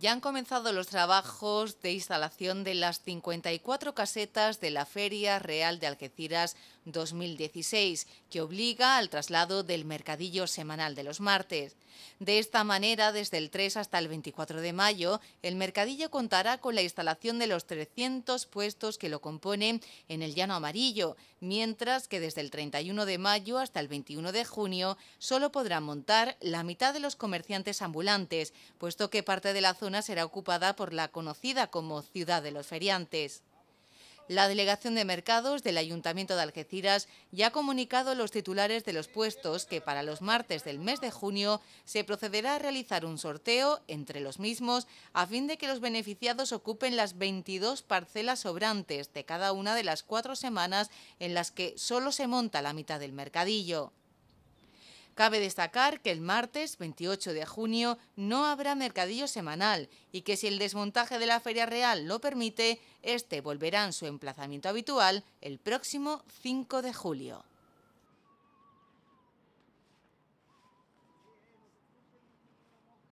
Ya han comenzado los trabajos de instalación de las 54 casetas de la Feria Real de Algeciras 2016, que obliga al traslado del mercadillo semanal de los martes. De esta manera, desde el 3 hasta el 24 de mayo, el mercadillo contará con la instalación de los 300 puestos que lo componen en el Llano Amarillo, mientras que desde el 31 de mayo hasta el 21 de junio solo podrán montar la mitad de los comerciantes ambulantes, puesto que parte de la zona será ocupada por la conocida como Ciudad de los Feriantes. La Delegación de Mercados del Ayuntamiento de Algeciras ya ha comunicado a los titulares de los puestos que para los martes del mes de junio se procederá a realizar un sorteo entre los mismos a fin de que los beneficiados ocupen las 22 parcelas sobrantes de cada una de las cuatro semanas en las que solo se monta la mitad del mercadillo. Cabe destacar que el martes 28 de junio no habrá mercadillo semanal y que si el desmontaje de la Feria Real lo permite, este volverá en su emplazamiento habitual el próximo 5 de julio.